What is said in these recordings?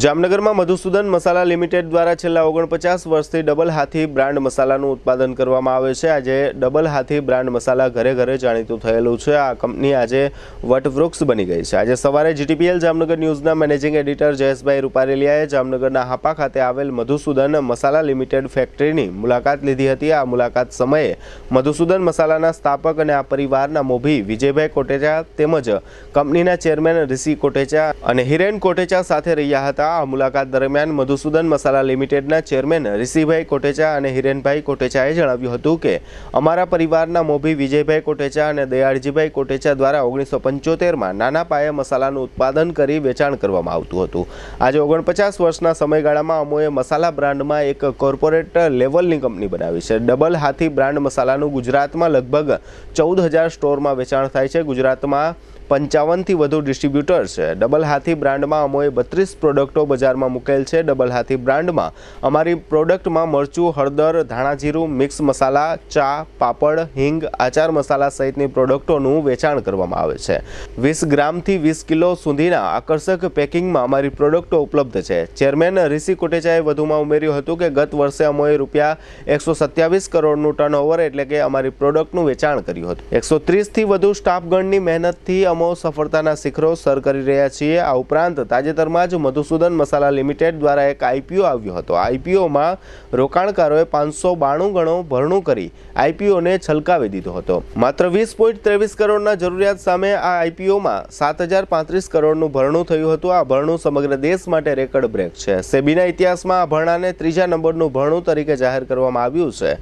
જામનગરમાં મધુસૂદન મસાલા લિમિટેડ દ્વારા છેલ્લા ઓગણપચાસ વર્ષથી ડબલ હાથી બ્રાન્ડ મસાલાનું ઉત્પાદન કરવામાં આવે છે આજે ડબલ હાથી બ્રાન્ડ મસાલા ઘરે ઘરે જાણીતું થયેલું છે આ કંપની આજે વટવૃક્ષ બની ગઈ છે આજે સવારે જીટીપીએલ જામનગર ન્યૂઝના મેનેજિંગ એડિટર જયેશભાઈ રૂપારેલિયાએ જામનગરના હાપા ખાતે આવેલ મધુસૂદન મસાલા લિમિટેડ ફેક્ટરીની મુલાકાત લીધી હતી આ મુલાકાત સમયે મધુસૂદન મસાલાના સ્થાપક અને આ પરિવારના મોભી વિજયભાઈ કોટેચા તેમજ કંપનીના ચેરમેન ઋષિ કોટેચા અને હિરેન કોટેચા સાથે રહ્યા હતા હતા આ મુલાકાત દરમિયાન મધુસૂદન મસાલા લિમિટેડના ચેરમેન ઋષિભાઈ કોટેચા અને હિરેનભાઈ કોટેચાએ જણાવ્યું હતું કે અમારા પરિવારના મોભી વિજયભાઈ કોટેચા અને દયાળજીભાઈ કોટેચા દ્વારા ઓગણીસો પંચોતેરમાં નાના પાયે મસાલાનું ઉત્પાદન કરી વેચાણ કરવામાં આવતું હતું આજે ઓગણપચાસ વર્ષના સમયગાળામાં અમોએ મસાલા બ્રાન્ડમાં એક કોર્પોરેટ લેવલની કંપની બનાવી છે ડબલ હાથી બ્રાન્ડ મસાલાનું ગુજરાતમાં લગભગ ચૌદ હજાર સ્ટોરમાં વેચાણ થાય છે ગુજરાતમાં પંચાવનથી વધુ ડિસ્ટ્રીબ્યુટર છે ડબલ હાથી બ્રાન્ડમાં અમોએ બત્રીસ પ્રોડક્ટો બજારમાં મૂકેલ છે ડબલ હાથી બ્રાન્ડમાં અમારી પ્રોડક્ટમાં મરચું હળદર ધાણાજીરું મિક્સ મસાલા ચા પાપડ હિંગ આચાર મસાલા સહિતની પ્રોડક્ટોનું વેચાણ કરવામાં આવે છે વીસ ગ્રામથી વીસ કિલો સુધીના આકર્ષક પેકિંગમાં અમારી પ્રોડક્ટો ઉપલબ્ધ છે ચેરમેન ઋષિ કોટેચાએ વધુમાં ઉમેર્યું હતું કે ગત વર્ષે અમોએ રૂપિયા એકસો સત્યાવીસ કરોડનું ટર્નઓવર એટલે કે અમારી પ્રોડક્ટનું વેચાણ કર્યું હતું એકસો ત્રીસથી વધુ સ્ટાફગણની મહેનતથી અમે સફળતાના શિખરો સર કરી રહ્યા છીએ આ ઉપરાંત તાજેતરમાં જ મધુસૂદન મસાલા લિમિટેડ દ્વારા એક આઈપીઓ આવ્યો હતો આઈપીઓમાં રોકાણકારોએ પાંચસો બાણું ગણો ભરણું કરી આઈપીઓને છલકાવી દીધો હતો માત્ર વીસ પોઈન્ટ ત્રેવીસ કરોડના જરૂરિયાત સામે આ આઈપીઓમાં સાત હજાર પાંત્રીસ કરોડનું ભરણું થયું હતું આ ભરણું સમગ્ર દેશ માટે રેકર્ડ બ્રેક છે સેબીના ઇતિહાસમાં આ ભરણાને ત્રીજા નંબરનું ભરણું તરીકે જાહેર કરવામાં આવ્યું છે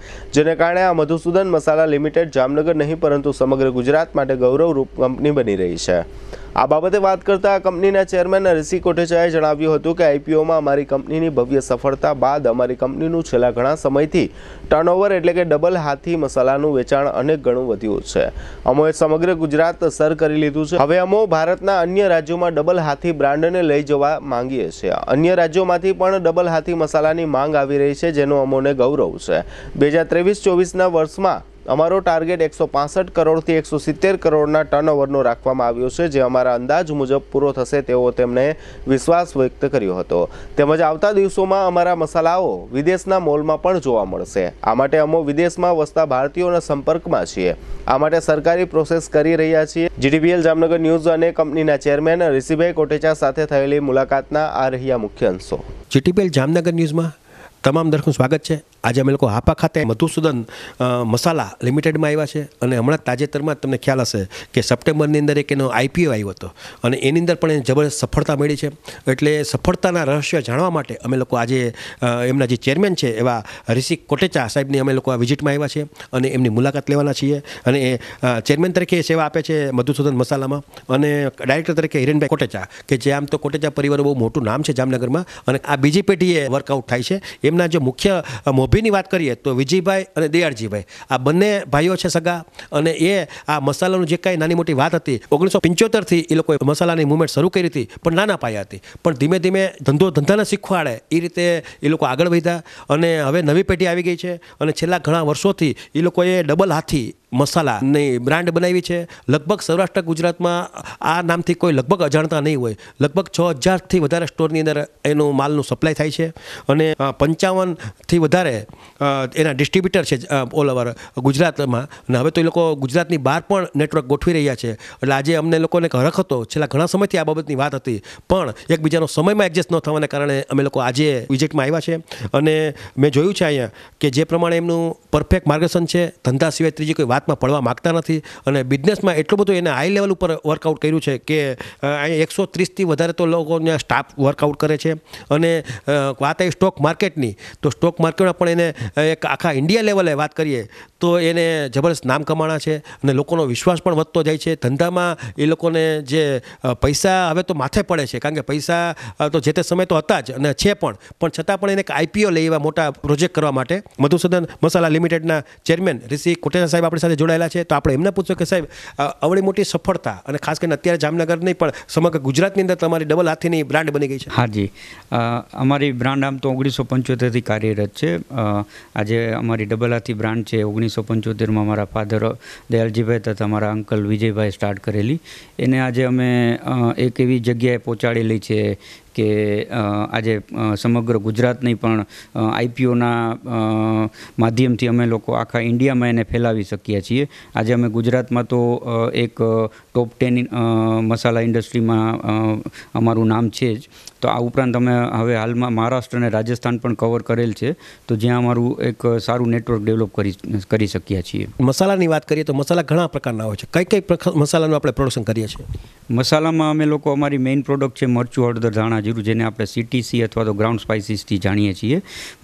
જેને કારણે આ મધુસૂદન મસાલા લિમિટેડ જામનગર નહીં પરંતુ સમગ્ર ગુજરાત માટે ગૌરવરૂપ કંપની બની રહી છે આ બાબતે વાત કરતા કંપનીના ચેરમેન ઋષિ કોઠેચાએ જણાવ્યું હતું કે આઈપીઓમાં અમારી કંપનીની ભવ્ય સફળતા બાદ અમારી કંપનીનું છેલ્લા ઘણા સમયથી ટર્નઓવર એટલે કે ડબલ હાથી મસાલાનું વેચાણ અનેક ગણું વધ્યું છે અમોએ સમગ્ર ગુજરાત સર કરી લીધું છે હવે અમો ભારતના અન્ય રાજ્યોમાં ડબલ હાથી બ્રાન્ડને લઈ જવા માંગીએ છીએ અન્ય રાજ્યોમાંથી પણ ડબલ હાથી મસાલાની માંગ આવી રહી છે જેનું અમોને ગૌરવ છે બે હજાર ત્રેવીસ ચોવીસના વર્ષમાં અમારો ટાર્ગેટ એકસો પાસઠ કરોડથી એકસો સિત્તેર કરોડના ટર્નઓવરનો રાખવામાં આવ્યો છે જે અમારા અંદાજ મુજબ પૂરો થશે તેવો તેમણે વિશ્વાસ વ્યક્ત કર્યો હતો તેમજ આવતા દિવસોમાં અમારા મસાલાઓ વિદેશના મોલમાં પણ જોવા મળશે આ માટે અમો વિદેશમાં વસતા ભારતીયોના સંપર્કમાં છીએ આ માટે સરકારી પ્રોસેસ કરી રહ્યા છીએ જીડીપીએલ જામનગર ન્યૂઝ અને કંપનીના ચેરમેન ઋષિભાઈ કોટેચા સાથે થયેલી મુલાકાતના આ રહ્યા મુખ્ય અંશો જીટીપીએલ જામનગર ન્યૂઝમાં તમામ દર્શકનું સ્વાગત છે આજે અમે લોકો હાપા ખાતે મધુસૂદન મસાલા લિમિટેડમાં આવ્યા છે અને હમણાં તાજેતરમાં તમને ખ્યાલ હશે કે સપ્ટેમ્બરની અંદર એક એનો આઈપીઓ આવ્યો હતો અને એની અંદર પણ એને જબરજસ્ત સફળતા મળી છે એટલે સફળતાના રહસ્ય જાણવા માટે અમે લોકો આજે એમના જે ચેરમેન છે એવા ઋષિક કોટેચા સાહેબની અમે લોકો આ વિઝિટમાં આવ્યા છે અને એમની મુલાકાત લેવાના છીએ અને એ ચેરમેન તરીકે સેવા આપે છે મધુસૂદન મસાલામાં અને ડાયરેક્ટર તરીકે હિરેનભાઈ કોટેચા કે જે આમ તો કોટેચા પરિવારનું બહુ મોટું નામ છે જામનગરમાં અને આ બીજી પેઢીએ વર્કઆઉટ થાય છે એમના જે મુખ્ય ધોબીની વાત કરીએ તો વિજયભાઈ અને દયાળજીભાઈ આ બંને ભાઈઓ છે સગા અને એ આ મસાલાનું જે કાંઈ નાની મોટી વાત હતી ઓગણીસો પંચોતેરથી એ લોકોએ મસાલાની મુવમેન્ટ શરૂ કરી હતી પણ નાના પાયા હતી પણ ધીમે ધીમે ધંધો ધંધાને શીખવાડે એ રીતે એ લોકો આગળ વધ્યા અને હવે નવી પેઢી આવી ગઈ છે અને છેલ્લા ઘણા વર્ષોથી એ લોકોએ ડબલ હાથી મસાલા ને બ્રાન્ડ બનાવી છે લગભગ સૌરાષ્ટ્ર ગુજરાતમાં આ નામથી કોઈ લગભગ અજાણતા નહીં હોય લગભગ છ હજારથી વધારે સ્ટોરની અંદર એનું માલનું સપ્લાય થાય છે અને પંચાવનથી વધારે એના ડિસ્ટ્રીબ્યુટર છે ઓલ ઓવર ગુજરાતમાં અને હવે તો એ લોકો ગુજરાતની બહાર પણ નેટવર્ક ગોઠવી રહ્યા છે એટલે આજે અમને લોકોને હરખ હતો છેલ્લા ઘણા સમયથી આ બાબતની વાત હતી પણ એકબીજાનો સમયમાં એડજસ્ટ ન થવાને કારણે અમે લોકો આજે વિઝિટમાં આવ્યા છે અને મેં જોયું છે અહીંયા કે જે પ્રમાણે એમનું પરફેક્ટ માર્ગદર્શન છે ધંધા સિવાય ત્રીજી કોઈ વાત હાથમાં પડવા માગતા નથી અને બિઝનેસમાં એટલું બધું એને હાઈ લેવલ ઉપર વર્કઆઉટ કર્યું છે કે અહીંયા એકસો ત્રીસથી વધારે તો લોકોને સ્ટાફ વર્કઆઉટ કરે છે અને વાત આવી સ્ટોક માર્કેટની તો સ્ટોક માર્કેટમાં પણ એને એક આખા ઇન્ડિયા લેવલે વાત કરીએ તો એને જબરદસ્ત નામ કમાણા છે અને લોકોનો વિશ્વાસ પણ વધતો જાય છે ધંધામાં એ લોકોને જે પૈસા હવે તો માથે પડે છે કારણ કે પૈસા તો જે તે સમય તો હતા જ અને છે પણ પણ છતાં પણ એને એક આઈપીઓ લઈ એવા મોટા પ્રોજેક્ટ કરવા માટે મધુસૂદન મસાલા લિમિટેડના ચેરમેન ઋષિ કોટેસા સાહેબ આપણી સાથે સાથે જોડાયેલા છે તો આપણે એમને પૂછો કે સાહેબ અવળી મોટી સફળતા અને ખાસ કરીને અત્યારે જામનગર નહીં પણ સમગ્ર ગુજરાતની અંદર તમારી ડબલ હાથીની બ્રાન્ડ બની ગઈ છે હા હાજી અમારી બ્રાન્ડ આમ તો ઓગણીસો પંચોતેરથી કાર્યરત છે આજે અમારી ડબલ હાથી બ્રાન્ડ છે ઓગણીસો પંચોતેરમાં અમારા ફાધર દયાલજીભાઈ તથા અમારા અંકલ વિજયભાઈ સ્ટાર્ટ કરેલી એને આજે અમે એક એવી જગ્યાએ પહોંચાડેલી છે કે આજે સમગ્ર ગુજરાતની પણ આઈપીઓના માધ્યમથી અમે લોકો આખા ઇન્ડિયામાં એને ફેલાવી શકીએ છીએ આજે અમે ગુજરાતમાં તો એક ટોપ ટેન મસાલા ઇન્ડસ્ટ્રીમાં અમારું નામ છે જ તો આ ઉપરાંત અમે હવે હાલમાં મહારાષ્ટ્ર અને રાજસ્થાન પણ કવર કરેલ છે તો જ્યાં અમારું એક સારું નેટવર્ક ડેવલપ કરી કરી શક્યા છીએ મસાલાની વાત કરીએ તો મસાલા ઘણા પ્રકારના હોય છે કઈ કઈ મસાલાનું આપણે પ્રોડક્શન કરીએ છીએ મસાલામાં અમે લોકો અમારી મેઇન પ્રોડક્ટ છે મરચું હળદર ધાણા જીરું જેને આપણે સીટીસી અથવા તો ગ્રાઉન્ડ સ્પાઇસીસથી જાણીએ છીએ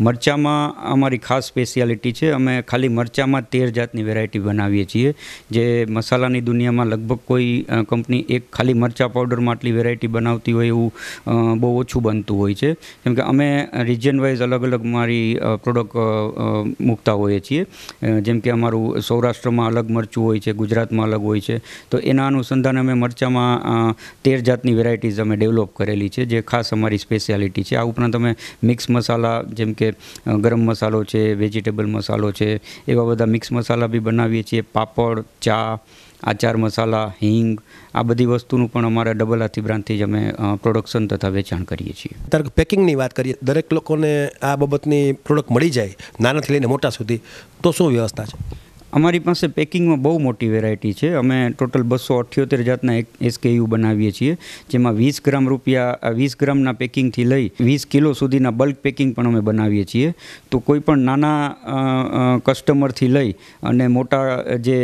મરચામાં અમારી ખાસ સ્પેશિયાલિટી છે અમે ખાલી મરચામાં તેર જાતની વેરાયટી બનાવીએ છીએ જે મસાલાની દુનિયામાં લગભગ કોઈ કંપની એક ખાલી મરચા પાવડરમાં આટલી વેરાયટી બનાવતી હોય એવું બહુ ઓછું બનતું હોય છે કેમ કે અમે રિજન વાઇઝ અલગ અલગ મારી પ્રોડક્ટ મૂકતા હોઈએ છીએ જેમ કે અમારું સૌરાષ્ટ્રમાં અલગ મરચું હોય છે ગુજરાતમાં અલગ હોય છે તો એના અનુસંધાન અમે મરચામાં તેર જાતની વેરાયટીઝ અમે ડેવલપ કરેલી છે જે ખાસ અમારી સ્પેશિયાલિટી છે આ ઉપરાંત અમે મિક્સ મસાલા જેમ કે ગરમ મસાલો છે વેજીટેબલ મસાલો છે એવા બધા મિક્સ મસાલા બી બનાવીએ છીએ પાપડ ચા આચાર મસાલા હિંગ આ બધી વસ્તુનું પણ અમારે ડબલ હાથી બ્રાન્ડથી જ અમે પ્રોડક્શન તથા વેચાણ કરીએ છીએ ત્યારે પેકિંગની વાત કરીએ દરેક લોકોને આ બાબતની પ્રોડક્ટ મળી જાય નાનાથી લઈને મોટા સુધી તો શું વ્યવસ્થા છે અમારી પાસે પેકિંગમાં બહુ મોટી વેરાયટી છે અમે ટોટલ બસો અઠ્યોતેર જાતના એક એસકેયુ બનાવીએ છીએ જેમાં વીસ ગ્રામ રૂપિયા વીસ ગ્રામના પેકિંગથી લઈ વીસ કિલો સુધીના બલ્ક પેકિંગ પણ અમે બનાવીએ છીએ તો કોઈ પણ નાના કસ્ટમરથી લઈ અને મોટા જે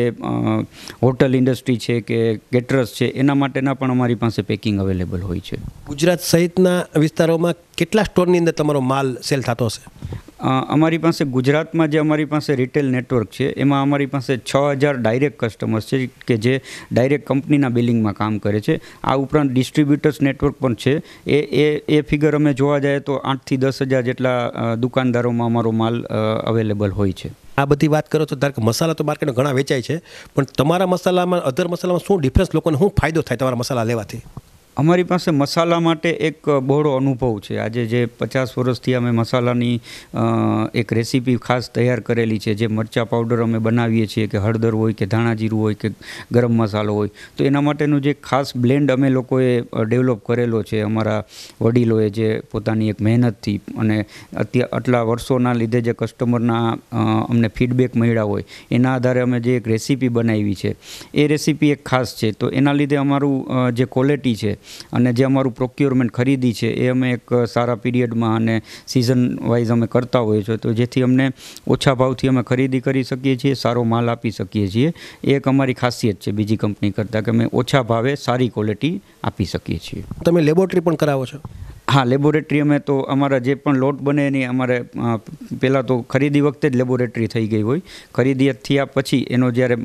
હોટલ ઇન્ડસ્ટ્રી છે કે કેટરસ છે એના માટેના પણ અમારી પાસે પેકિંગ અવેલેબલ હોય છે ગુજરાત સહિતના વિસ્તારોમાં કેટલા સ્ટોરની અંદર તમારો માલ સેલ થતો હશે અમારી પાસે ગુજરાતમાં જે અમારી પાસે રિટેલ નેટવર્ક છે એમાં અમારી પાસે છ હજાર ડાયરેક્ટ કસ્ટમર્સ છે કે જે ડાયરેક્ટ કંપનીના બિલિંગમાં કામ કરે છે આ ઉપરાંત ડિસ્ટ્રીબ્યુટર્સ નેટવર્ક પણ છે એ એ એ ફિગર અમે જોવા જઈએ તો આઠથી દસ હજાર જેટલા દુકાનદારોમાં અમારો માલ અવેલેબલ હોય છે આ બધી વાત કરો તો ધારો કે મસાલા તો માર્કેટમાં ઘણા વેચાય છે પણ તમારા મસાલામાં અધર મસાલામાં શું ડિફરન્સ લોકોને શું ફાયદો થાય તમારા મસાલા લેવાથી અમારી પાસે મસાલા માટે એક બહોળો અનુભવ છે આજે જે પચાસ વર્ષથી અમે મસાલાની એક રેસીપી ખાસ તૈયાર કરેલી છે જે મરચાં પાવડર અમે બનાવીએ છીએ કે હળદર હોય કે ધાણા જીરું હોય કે ગરમ મસાલો હોય તો એના માટેનું જે ખાસ બ્લેન્ડ અમે લોકોએ ડેવલપ કરેલો છે અમારા વડીલોએ જે પોતાની એક મહેનતથી અને અત્યાર આટલા વર્ષોના લીધે જે કસ્ટમરના અમને ફીડબેક મળ્યા હોય એના આધારે અમે જે એક રેસીપી બનાવી છે એ રેસીપી એક ખાસ છે તો એના લીધે અમારું જે ક્વોલિટી છે અને જે અમારું પ્રોક્યુરમેન્ટ ખરીદી છે એ અમે એક સારા પીરિયડમાં અને સિઝન વાઇઝ અમે કરતા હોઈએ છીએ તો જેથી અમને ઓછા ભાવથી અમે ખરીદી કરી શકીએ છીએ સારો માલ આપી શકીએ છીએ એ એક અમારી ખાસિયત છે બીજી કંપની કરતાં કે અમે ઓછા ભાવે સારી ક્વોલિટી આપી શકીએ છીએ તમે લેબોરેટરી પણ કરાવો છો હા લેબોરેટરી અમે તો અમારા જે પણ લોટ બને એની અમારે પહેલાં તો ખરીદી વખતે જ લેબોરેટરી થઈ ગઈ હોય ખરીદી થયા પછી એનો જ્યારે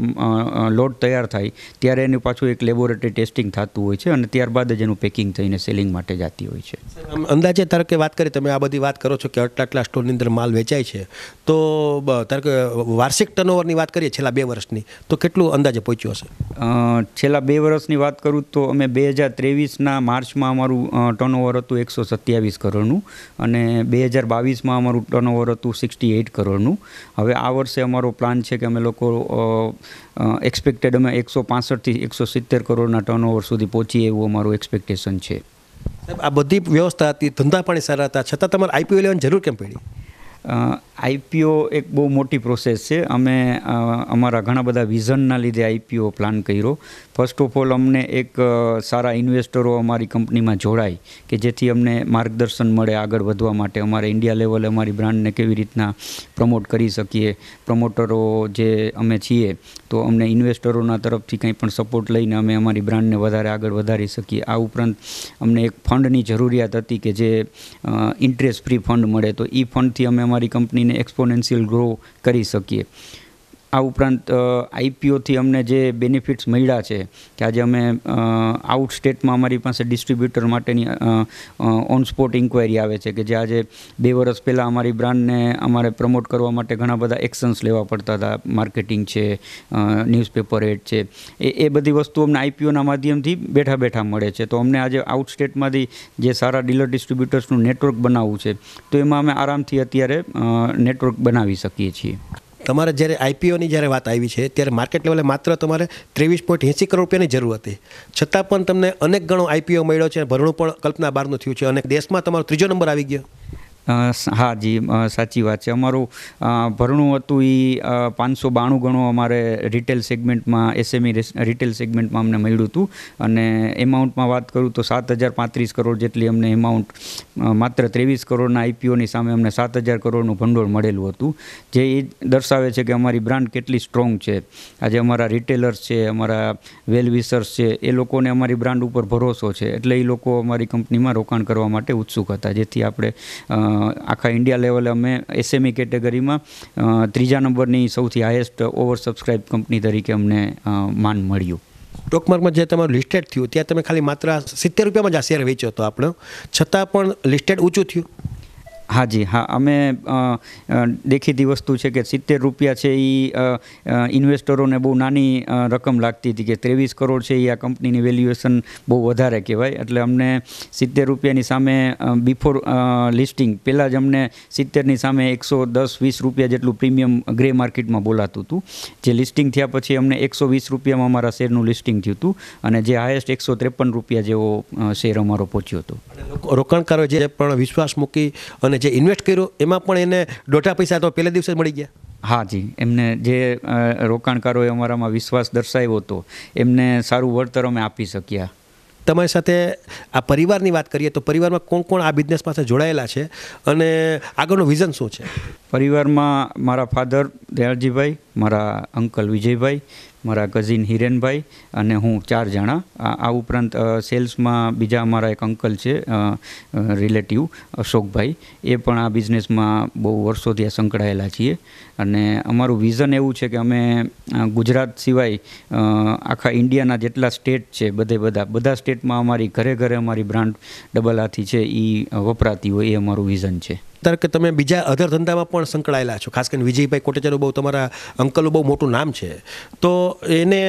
લોટ તૈયાર થાય ત્યારે એનું પાછું એક લેબોરેટરી ટેસ્ટિંગ થતું હોય છે અને ત્યારબાદ જ એનું પેકિંગ થઈને સેલિંગ માટે જતી હોય છે અંદાજે ધારો કે વાત કરી તમે આ બધી વાત કરો છો કે આટલા આટલા સ્ટોરની અંદર માલ વેચાય છે તો ધારો કે વાર્ષિક ટર્નઓવરની વાત કરીએ છેલ્લા બે વર્ષની તો કેટલું અંદાજે પહોંચ્યું હશે છેલ્લા બે વર્ષની વાત કરું તો અમે બે હજાર ત્રેવીસના માર્ચમાં અમારું ટર્નઓવર હતું એકસો સત્યાવીસ કરોડનું અને બે હજાર બાવીસમાં અમારું ટર્નઓવર હતું સિક્સટી એઇટ કરોડનું હવે આ વર્ષે અમારો પ્લાન છે કે અમે લોકો એક્સપેક્ટેડ અમે એકસો પાસઠથી એકસો સિત્તેર કરોડના ટર્નઓવર સુધી પહોંચીએ એવું અમારું એક્સપેક્ટેશન છે આ બધી વ્યવસ્થા હતી ધંધા પણ સારા હતા છતાં તમારે આઈપીઓ લેવાની જરૂર કેમ પડી આઈપીઓ એક બહુ મોટી પ્રોસેસ છે અમે અમારા ઘણા બધા વિઝનના લીધે આઈપીઓ પ્લાન કર્યો ફર્સ્ટ ઓફ ઓલ અમને એક સારા ઇન્વેસ્ટરો અમારી કંપનીમાં જોડાય કે જેથી અમને માર્ગદર્શન મળે આગળ વધવા માટે અમારે ઇન્ડિયા લેવલે અમારી બ્રાન્ડને કેવી રીતના પ્રમોટ કરી શકીએ પ્રમોટરો જે અમે છીએ તો અમને ઇન્વેસ્ટરોના તરફથી કંઈ પણ સપોર્ટ લઈને અમે અમારી બ્રાન્ડને વધારે આગળ વધારી શકીએ આ ઉપરાંત અમને એક ફંડની જરૂરિયાત હતી કે જે ઇન્ટરેસ્ટ ફ્રી ફંડ મળે તો એ ફંડથી અમે અમારી અમારી કંપનીને એક્સપોનેન્શિયલ ગ્રો કરી શકીએ આ ઉપરાંત આઈપીઓથી અમને જે બેનિફિટ્સ મળ્યા છે કે આજે અમે આઉટ સ્ટેટમાં અમારી પાસે ડિસ્ટ્રીબ્યુટર માટેની ઓન સ્પોટ ઇન્ક્વાયરી આવે છે કે જે આજે બે વર્ષ પહેલાં અમારી બ્રાન્ડને અમારે પ્રમોટ કરવા માટે ઘણા બધા એક્શન્સ લેવા પડતા હતા માર્કેટિંગ છે ન્યૂઝપેપર એડ છે એ એ બધી વસ્તુ અમને આઈપીઓના માધ્યમથી બેઠા બેઠા મળે છે તો અમને આજે આઉટ સ્ટેટમાંથી જે સારા ડીલર ડિસ્ટ્રીબ્યુટર્સનું નેટવર્ક બનાવવું છે તો એમાં અમે આરામથી અત્યારે નેટવર્ક બનાવી શકીએ છીએ તમારે જ્યારે આઈપીઓની જ્યારે વાત આવી છે ત્યારે માર્કેટ લેવલે માત્ર તમારે ત્રેવીસ પોઈન્ટ એંસી કરોડ રૂપિયાની જરૂર હતી છતાં પણ તમને અનેક ગણો આઈપીઓ મળ્યો છે ભરણું પણ કલ્પના બહારનું થયું છે અને દેશમાં તમારો ત્રીજો નંબર આવી ગયો હા જી સાચી વાત છે અમારું ભરણું હતું એ પાંચસો બાણું ગણું અમારે રિટેલ સેગમેન્ટમાં એસએમઈ રિટેલ સેગમેન્ટમાં અમને મળ્યું હતું અને એમાઉન્ટમાં વાત કરું તો સાત હજાર પાંત્રીસ કરોડ જેટલી અમને એમાઉન્ટ માત્ર ત્રેવીસ કરોડના આઈપીઓની સામે અમને સાત હજાર કરોડનું ભંડોળ મળેલું હતું જે એ દર્શાવે છે કે અમારી બ્રાન્ડ કેટલી સ્ટ્રોંગ છે આજે અમારા રિટેલર્સ છે અમારા વેલવિસર્સ છે એ લોકોને અમારી બ્રાન્ડ ઉપર ભરોસો છે એટલે એ લોકો અમારી કંપનીમાં રોકાણ કરવા માટે ઉત્સુક હતા જેથી આપણે આખા ઇન્ડિયા લેવલે અમે એસએમઈ e કેટેગરીમાં ત્રીજા નંબરની સૌથી હાઈએસ્ટ ઓવર સબસ્ક્રાઇબ કંપની તરીકે અમને માન મળ્યું સ્ટોક માર્કેટમાં જે તમારું લિસ્ટેડ થયું ત્યાં તમે ખાલી માત્ર સિત્તેર રૂપિયામાં જ આ શેર વેચ્યો હતો આપણો છતાં પણ લિસ્ટેડ ઊંચું થયું હાજી હા અમે દેખીતી વસ્તુ છે કે સિત્તેર રૂપિયા છે એ ઇન્વેસ્ટરોને બહુ નાની રકમ લાગતી હતી કે ત્રેવીસ કરોડ છે એ આ કંપનીની વેલ્યુએશન બહુ વધારે કહેવાય એટલે અમને સિત્તેર રૂપિયાની સામે બિફોર લિસ્ટિંગ પહેલાં જ અમને સિત્તેરની સામે એકસો દસ વીસ રૂપિયા જેટલું પ્રીમિયમ ગ્રે માર્કેટમાં બોલાતું હતું જે લિસ્ટિંગ થયા પછી અમને એકસો વીસ રૂપિયામાં અમારા શેરનું લિસ્ટિંગ થયું હતું અને જે હાયેસ્ટ એકસો ત્રેપન રૂપિયા જેવો શેર અમારો પહોંચ્યો હતો રોકાણકારો જે પણ વિશ્વાસ મૂકી અને અને જે ઇન્વેસ્ટ કર્યું એમાં પણ એને દોઢા પૈસા તો પહેલા દિવસે મળી ગયા હા જી એમને જે રોકાણકારોએ અમારામાં વિશ્વાસ દર્શાવ્યો હતો એમને સારું વળતર અમે આપી શક્યા તમારી સાથે આ પરિવારની વાત કરીએ તો પરિવારમાં કોણ કોણ આ બિઝનેસ પાસે જોડાયેલા છે અને આગળનું વિઝન શું છે પરિવારમાં મારા ફાધર દયાળજીભાઈ મારા અંકલ વિજયભાઈ મારા કઝિન હિરેનભાઈ અને હું ચાર જણા આ ઉપરાંત સેલ્સમાં બીજા અમારા એક અંકલ છે રિલેટિવ અશોકભાઈ એ પણ આ બિઝનેસમાં બહુ વર્ષોથી સંકળાયેલા છીએ અને અમારું વિઝન એવું છે કે અમે ગુજરાત સિવાય આખા ઇન્ડિયાના જેટલા સ્ટેટ છે બધે બધા બધા સ્ટેટમાં અમારી ઘરે ઘરે અમારી બ્રાન્ડ ડબલ આથી છે એ વપરાતી હોય એ અમારું વિઝન છે તર કે તમે બીજા અધર ધંધામાં પણ સંકળાયેલા છો ખાસ કરીને વિજયભાઈ કોટેચાનું બહુ તમારા અંકલનું બહુ મોટું નામ છે તો એને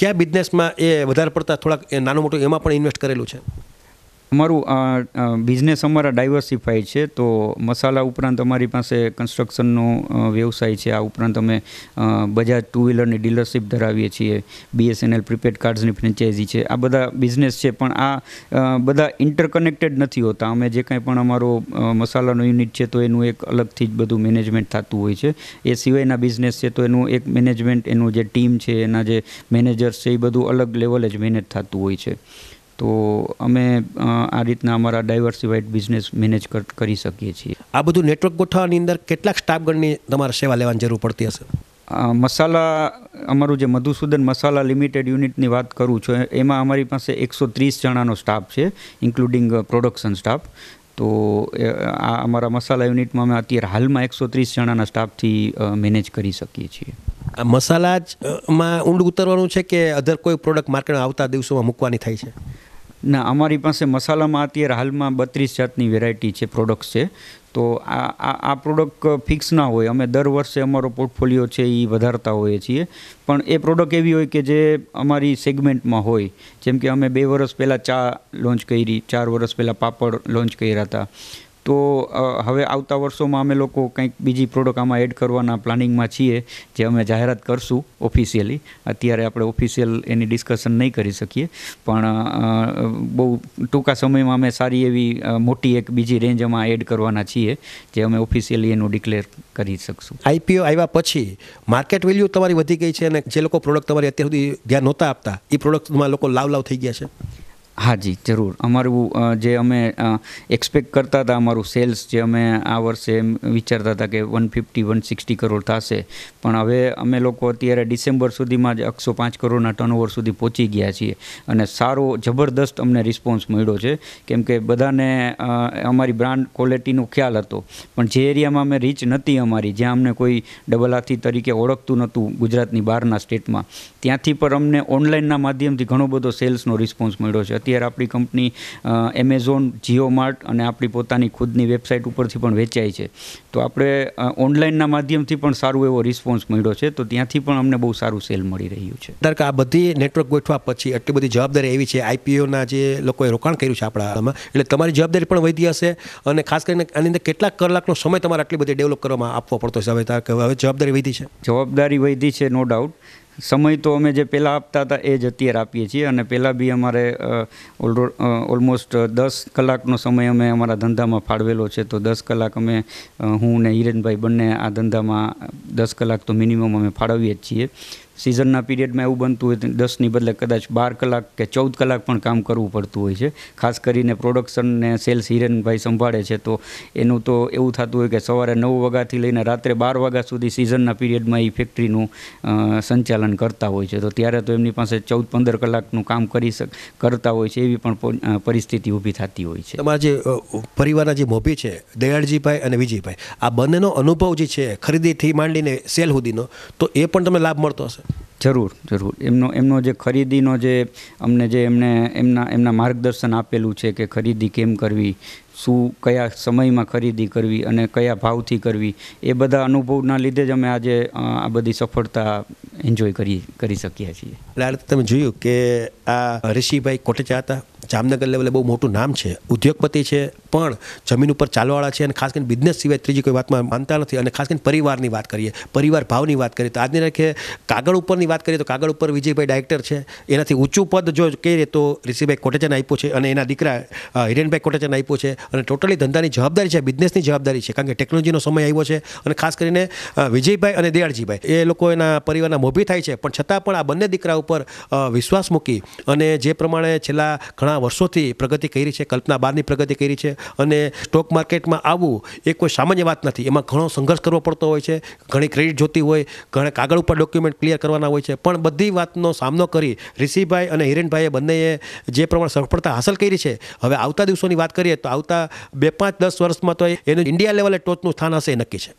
કયા બિઝનેસમાં એ વધારે પડતા થોડાક નાનું મોટું એમાં પણ ઇન્વેસ્ટ કરેલું છે અમારું બિઝનેસ અમારા ડાયવર્સિફાઈ છે તો મસાલા ઉપરાંત અમારી પાસે કન્સ્ટ્રક્શનનો વ્યવસાય છે આ ઉપરાંત અમે બજાજ ટુ વ્હીલરની ડીલરશીપ ધરાવીએ છીએ બીએસએનએલ પ્રીપેડ કાર્ડ્સની ફ્રેન્ચાઇઝી છે આ બધા બિઝનેસ છે પણ આ બધા ઇન્ટરકનેક્ટેડ નથી હોતા અમે જે કાંઈ પણ અમારો મસાલાનો યુનિટ છે તો એનું એક અલગથી જ બધું મેનેજમેન્ટ થતું હોય છે એ સિવાયના બિઝનેસ છે તો એનું એક મેનેજમેન્ટ એનું જે ટીમ છે એના જે મેનેજર્સ છે એ બધું અલગ લેવલે જ મેનેજ થતું હોય છે તો અમે આ રીતના અમારા ડાયવર્સિફાઈડ બિઝનેસ મેનેજ કરી શકીએ છીએ આ બધું નેટવર્ક ગોઠવવાની અંદર કેટલાક સ્ટાફગણની તમારે સેવા લેવાની જરૂર પડતી હશે મસાલા અમારું જે મધુસૂદન મસાલા લિમિટેડ યુનિટની વાત કરું છું એમાં અમારી પાસે એકસો ત્રીસ જણાનો સ્ટાફ છે ઇન્ક્લુડિંગ પ્રોડક્શન સ્ટાફ તો આ અમારા મસાલા યુનિટમાં અમે અત્યારે હાલમાં એકસો ત્રીસ જણાના સ્ટાફથી મેનેજ કરી શકીએ છીએ આ મસાલા મસાલામાં ઊંડ ઉતરવાનું છે કે અધર કોઈ પ્રોડક્ટ માર્કેટમાં આવતા દિવસોમાં મૂકવાની થાય છે ના અમારી પાસે મસાલામાં અત્યારે હાલમાં બત્રીસ જાતની વેરાયટી છે પ્રોડક્ટ્સ છે તો આ આ પ્રોડક્ટ ફિક્સ ના હોય અમે દર વર્ષે અમારો પોર્ટફોલિયો છે એ વધારતા હોઈએ છીએ પણ એ પ્રોડક્ટ એવી હોય કે જે અમારી સેગમેન્ટમાં હોય જેમ કે અમે બે વર્ષ પહેલાં ચા લોન્ચ કરી ચાર વર્ષ પહેલાં પાપડ લોન્ચ કર્યા હતા તો હવે આવતા વર્ષોમાં અમે લોકો કંઈક બીજી પ્રોડક્ટ આમાં એડ કરવાના પ્લાનિંગમાં છીએ જે અમે જાહેરાત કરશું ઓફિશિયલી અત્યારે આપણે ઓફિશિયલ એની ડિસ્કશન નહીં કરી શકીએ પણ બહુ ટૂંકા સમયમાં અમે સારી એવી મોટી એક બીજી રેન્જમાં એડ કરવાના છીએ જે અમે ઓફિશિયલી એનું ડિક્લેર કરી શકશું આઈપીઓ આવ્યા પછી માર્કેટ વેલ્યુ તમારી વધી ગઈ છે અને જે લોકો પ્રોડક્ટ તમારી અત્યાર સુધી ધ્યાન નહોતા આપતા એ પ્રોડક્ટમાં લોકો લાવ લાવ થઈ ગયા છે હાજી જરૂર અમારું જે અમે એક્સપેક્ટ કરતા હતા અમારું સેલ્સ જે અમે આ વર્ષે એમ વિચારતા હતા કે one fifty one sixty crore થશે પણ હવે અમે લોકો અત્યારે ડિસેમ્બર સુધીમાં જ એકસો પાંચ કરોડના ટર્નઓવર સુધી પહોંચી ગયા છીએ અને સારો જબરદસ્ત અમને રિસ્પોન્સ મળ્યો છે કેમ કે બધાને અમારી બ્રાન્ડ ક્વોલિટીનો ખ્યાલ હતો પણ જે એરિયામાં અમે રીચ નહોતી અમારી જ્યાં અમને કોઈ ડબલ આથી તરીકે ઓળખતું નહોતું ગુજરાતની બહારના સ્ટેટમાં ત્યાંથી પણ અમને ઓનલાઈનના માધ્યમથી ઘણો બધો સેલ્સનો રિસ્પોન્સ મળ્યો છે અત્યારે આપણી કંપની એમેઝોન જીઓ માર્ટ અને આપણી પોતાની ખુદની વેબસાઇટ ઉપરથી પણ વેચાય છે તો આપણે ઓનલાઈનના માધ્યમથી પણ સારું એવો રિસ્પોન્સ મળ્યો છે તો ત્યાંથી પણ અમને બહુ સારું સેલ મળી રહ્યું છે કારણ આ બધી નેટવર્ક ગોઠવા પછી એટલી બધી જવાબદારી એવી છે આઈપીઓના જે લોકોએ રોકાણ કર્યું છે આપણા આપણામાં એટલે તમારી જવાબદારી પણ વધી હશે અને ખાસ કરીને આની અંદર કેટલાક કલાકનો સમય તમારે આટલી બધી ડેવલપ કરવામાં આપવો પડતો છે હવે હવે જવાબદારી વધી છે જવાબદારી વધી છે નો ડાઉટ સમય તો અમે જે પહેલાં આપતા હતા એ જ અત્યારે આપીએ છીએ અને પહેલાં બી અમારે ઓલમોસ્ટ દસ કલાકનો સમય અમે અમારા ધંધામાં ફાળવેલો છે તો દસ કલાક અમે હું ને હિરેનભાઈ બંને આ ધંધામાં દસ કલાક તો મિનિમમ અમે ફાળવીએ જ છીએ સિઝનના પિરિયડમાં એવું બનતું હોય દસની બદલે કદાચ બાર કલાક કે ચૌદ કલાક પણ કામ કરવું પડતું હોય છે ખાસ કરીને પ્રોડક્શનને સેલ્સ હિરેનભાઈ સંભાળે છે તો એનું તો એવું થતું હોય કે સવારે નવ વાગ્યાથી લઈને રાત્રે બાર વાગ્યા સુધી સિઝનના પિરિયડમાં એ ફેક્ટરીનું સંચાલન કરતા હોય છે તો ત્યારે તો એમની પાસે ચૌદ પંદર કલાકનું કામ કરી શક કરતા હોય છે એવી પણ પરિસ્થિતિ ઊભી થતી હોય છે તમારા જે પરિવારના જે મોભી છે દયાળજીભાઈ અને વિજયભાઈ આ બંનેનો અનુભવ જે છે ખરીદીથી માંડીને સેલ સુધીનો તો એ પણ તમને લાભ મળતો હશે જરૂર જરૂર એમનો એમનો જે ખરીદીનો જે અમને જે એમણે એમના એમના માર્ગદર્શન આપેલું છે કે ખરીદી કેમ કરવી શું કયા સમયમાં ખરીદી કરવી અને કયા ભાવથી કરવી એ બધા અનુભવના લીધે જ અમે આજે આ બધી સફળતા એન્જોય કરી કરી શકીએ છીએ એટલે તમે જોયું કે આ ઋષિભાઈ કોટચા હતા જામનગર લેવલે બહુ મોટું નામ છે ઉદ્યોગપતિ છે પણ જમીન ઉપર ચાલવાળા છે અને ખાસ કરીને બિઝનેસ સિવાય ત્રીજી કોઈ વાતમાં માનતા નથી અને ખાસ કરીને પરિવારની વાત કરીએ પરિવાર ભાવની વાત કરીએ તો આજની રાખે કાગળ ઉપરની વાત કરીએ તો કાગળ ઉપર વિજયભાઈ ડાયરેક્ટર છે એનાથી ઊંચું પદ જો કહીએ તો ઋષિભાઈ કોટેચન આપ્યું છે અને એના દીકરા હિરેનભાઈ કોટેચન આપ્યું છે અને ટોટલી ધંધાની જવાબદારી છે બિઝનેસની જવાબદારી છે કારણ કે ટેકનોલોજીનો સમય આવ્યો છે અને ખાસ કરીને વિજયભાઈ અને દયાળજીભાઈ એ લોકો એના પરિવારના મોભી થાય છે પણ છતાં પણ આ બંને દીકરા ઉપર વિશ્વાસ મૂકી અને જે પ્રમાણે છેલ્લા ઘણા વર્ષોથી પ્રગતિ કરી છે કલ્પના બારની પ્રગતિ કરી છે અને સ્ટોક માર્કેટમાં આવવું એ કોઈ સામાન્ય વાત નથી એમાં ઘણો સંઘર્ષ કરવો પડતો હોય છે ઘણી ક્રેડિટ જોતી હોય ઘણા કાગળ ઉપર ડોક્યુમેન્ટ ક્લિયર કરવાના હોય છે પણ બધી વાતનો સામનો કરી ઋષિભાઈ અને હિરેનભાઈએ બંનેએ જે પ્રમાણે સફળતા હાંસલ કરી છે હવે આવતા દિવસોની વાત કરીએ તો આવતા બે પાંચ દસ વર્ષમાં તો એનું ઇન્ડિયા લેવલે ટોચનું સ્થાન હશે એ નક્કી છે